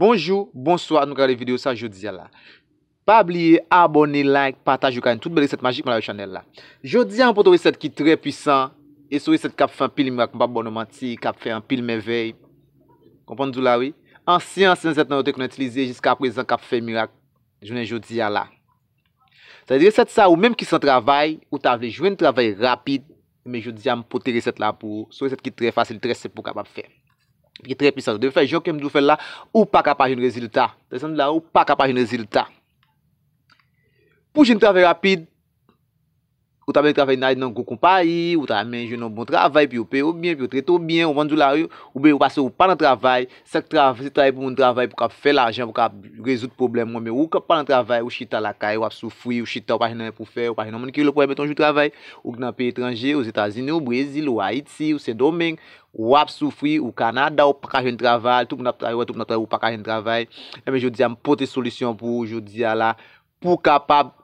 Bonjou, bonswa, nou kare videyo sa jodi ya la Pa abliye, abone, like, pataj yo karen, tout bel resept magik man la yo chanel la Jodi ya an poto resept ki tre pwisan E so resept kap fe an pil mirak, mba bono manti, kap fe an pil mevey Kompon dzou la we Ansyan, senzat nanote kon a itilize, jiska aprezen kap fe mirak Jounen jodi ya la Sa resept sa ou menm ki san travay, ou ta avle jwen travay rapid Men jodi ya an poti resept la pou So resept ki tre fasil, tre sepo kap ap fe De fè, jokèm djou fè la, ou pa kapaj yon rezultat. Desen de la, ou pa kapaj yon rezultat. Pouj yon trave rapide. Ou ta men je nou bon travay, pi ou pe ou bien, pi ou treto ou bien, ou mandou la ou, ou be ou pase ou pa nan travay. Sek travay pou moun travay pou ka fe la ajan, pou ka rezout problem wame. Ou ka pa nan travay, ou chita la kaye, ou ap soufwi, ou chita wap ajenan pou fe, ou pa ajenan moun ki lou pou ajenan mwen tonjou travay. Ou ki nan pe etranje, ou zetazine, ou brezil, ou haiti, ou se domen. Ou ap soufwi, ou kanada, ou pakajen travay, touk moun ap travay, ou pakajen travay. E men je di a mpote solisyon pou, je di a la, pou kapab.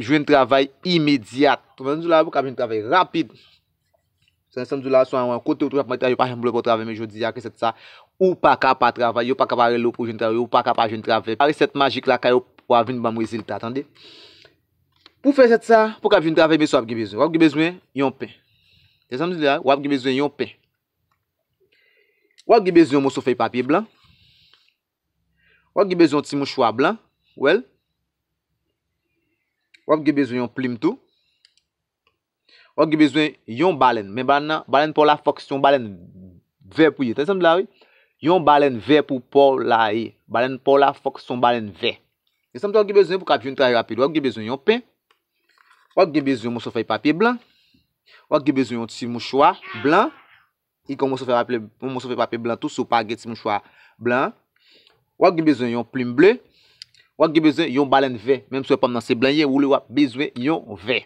Jweni travay imediat. Tou mwen zil la pou kap jweni travay rapide. Se mwen zil la sou anwen kote ou tou ap matita. Yo pa jen blo pou travay me. Yo diya ki set sa. Ou pa kap a travay. Yo pa kap a relou pou jweni travay. Ou pa kap a jweni travay. Pari set magik la kaya ou avin ban mwizilte. Atande. Pou fe set sa. Pou kap jweni travay me sou ap gbezwen. Ou ap gbezwen yon pen. Se mwen zil la. Ou ap gbezwen yon pen. Ou ap gbezwen moun sou fey papye blan. Ou ap gbezwen ti moun chwa blan. Ou ge bezwen yon plim tou. Ou ge bezwen yon balen. Men ban nan, balen pou la foksyon, balen ver pou ye. Tezant la we. Yon balen ver pou pou la e. Balen pou la foksyon, balen ver. Tezant la we ge bezwen pou kap yon trai rapide. Ou ge bezwen yon pen. Ou ge bezwen mounsofay papye blan. Ou ge bezwen yon ti mouchwa blan. I kon mounsofay papye blan tou sou pagye ti mouchwa blan. Ou ge bezwen yon plim bley. wak ge bezwen yon balen ve, menm sou yon e pom nan se blanye, wou li wap bezwen yon ve.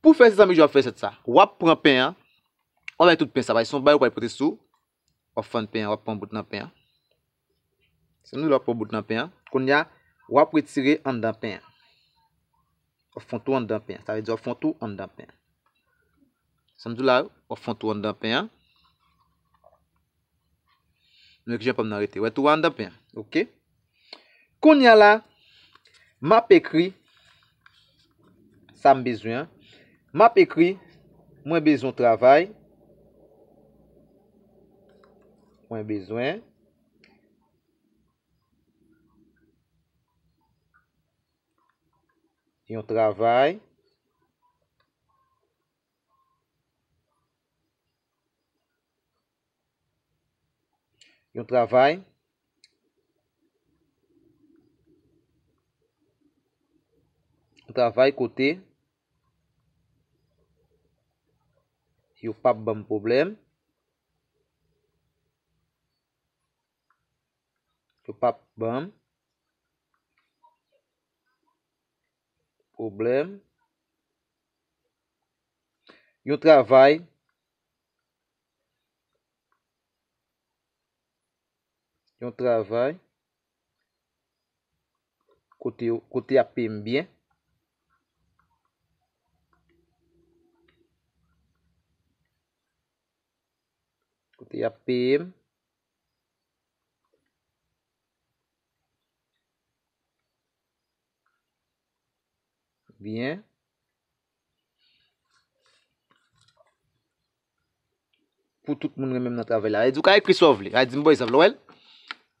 Pou fè se sa mi, jwa fè set sa, wap pran pen, wap yon tout pen, sa bay, son bay wap yon prati sou, wap pran pen, wap pran bout nan pen, se nou wap pran bout nan pen, kon ya, wap pritire andan pen, wap pran tou andan pen, ta ve di wap pran tou andan pen, se nou la, wap pran tou andan pen, nou ek jwen pom nan rete, wap pran tou andan pen, ok, Koun ya la, map ekri, sa m bezwen. Map ekri, mwen bezwen travay. Mwen bezwen. Yon travay. Yon travay. Yon travay. Yon travay kote. Si yon pap bam bon problem. Si yon pap bam. Bon problem. Yon travay. Yon travay. Kote apem byen. Kote ya P. Vyen. Po tout moun remen nan travay la. A di ou ka ekri sov li. A di m boy sov lo el.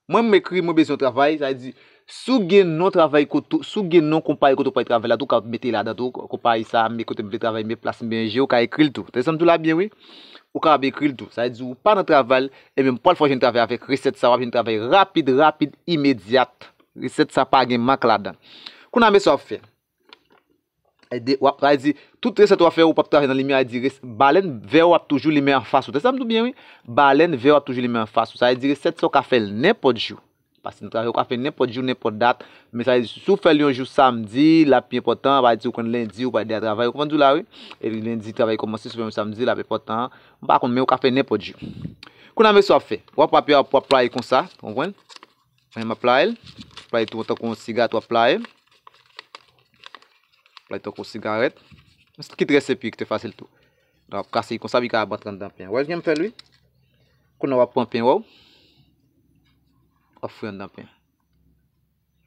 Mwen m ekri mwen bez yon travay. A di... Sou gen nou travay koutou, sou gen nou kompaye koutou pa yi travay la do, koutou pa yi travay la do, kompaye sa, me koutou, me plasme enje, ou ka ekril tou. Te samdou la bien we? Ou ka be ekril tou. Sa yi di ou pa nan travay, e men pou al fwa jen travay avek, reset sa wap jen travay rapid, rapid, imediat. Reset sa pa gen mak la dan. Kou nan me sa wap fe? E di wap, ra yi di, tout reset wap fe ou pap traje nan li mi, a yi di res, balen ve wap toujou li men an fasou. Te samdou bien we? Balen ve wap toujou li men an fasou. Sa Se nou travè yon kafe nenpo djou, nenpo dat, mwen sa yon sou fè lyon jou samdi, la piye potan, ba yon tou kon lendi, ou ba yon dey a travè, yon kon vandou la wè, e lendi travè yon komanse, sou fè yon samdi, la piye potan, ba kon men yon kafe nenpo djou. Kou nan mwen sou fè, wap api wap wap playe kon sa, konwen, mwen yon wap playe, playe tou wap tok woun sigat wap playe, playe tok woun sigaret, mwen se te kit rese piye, ki te fase l tou, nan wap kase yon kon sa,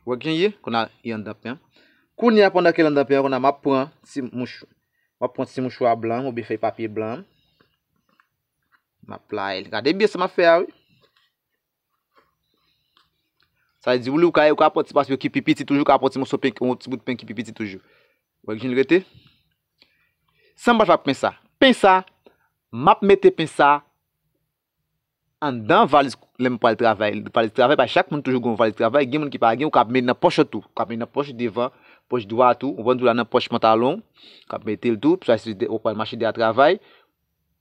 Wèk jen ye, kon a yon dapen. Koun yon apon da ke yon dapen, kon a ma pran si mou chwa blan, mou bi fè papye blan. Ma pla el. Gade bi se ma fè a wè. Sa yon e di wou li wou ka e, wou ka apot si basi wou ki pipi ti toujou, wou ka apot si mou so pen ki pipi ti toujou. Wèk jen li gète. Semba jva pen sa. Pen sa, map mette pen sa. An dan valiz lèm pali travèl, pali travèl pa chak moun toujou goun vali travèl, gen moun ki pa gen ou kap mè nan poche tou, kap mè nan poche devan, poche dwa tou, ou wèndou lan nan poche mantalon, kap mè tel tou, pis wè se ou pali manche de a travèl,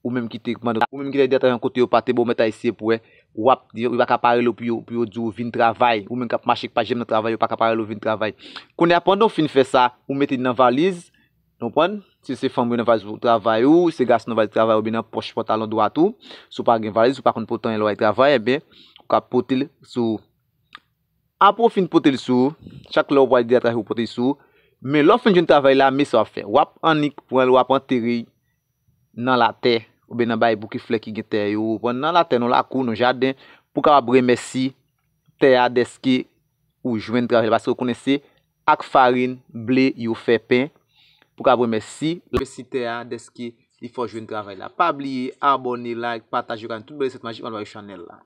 ou mèm ki te kmanou, ou mèm ki te de a travèl kote yo patè bo mè ta isye pouè, wap, yo wè pa kaparelo pou yo djou vin travèl, ou mèm kap manche ki pa jèm nan travèl, yo wè pa kaparelo vin travèl. Kounè a pondo fin fè sa, ou mète nan valiz... Nou pon, se se fombe nou va zvou travay ou, se se gas nou va zvou travay ou, ben nan poch po talon dwa tou, sou pa gen valize, sou pa kon potan yon lwa yi travay, e ben, pou ka potil sou. Apo fin potil sou, chak lwa wap waj diya travay wap potil sou, men lwa fin joun travay la, miso a fe, wap anik pou an wap an teri nan la te, ou ben nan bayi bou ki fle ki gete yo, pon nan la te nou la kou nou jaden pou ka wap remesi te ya deske ou jwen travay, basi wak kone se ak farin ble yo fe pen yon. Pou kabou mèsi, lèmèsi tè ya deski i fò jwen travè la. Pa abliye, abonne, like, pataj yò kan, tout belè sè t'majik wè lwè yò chanel la.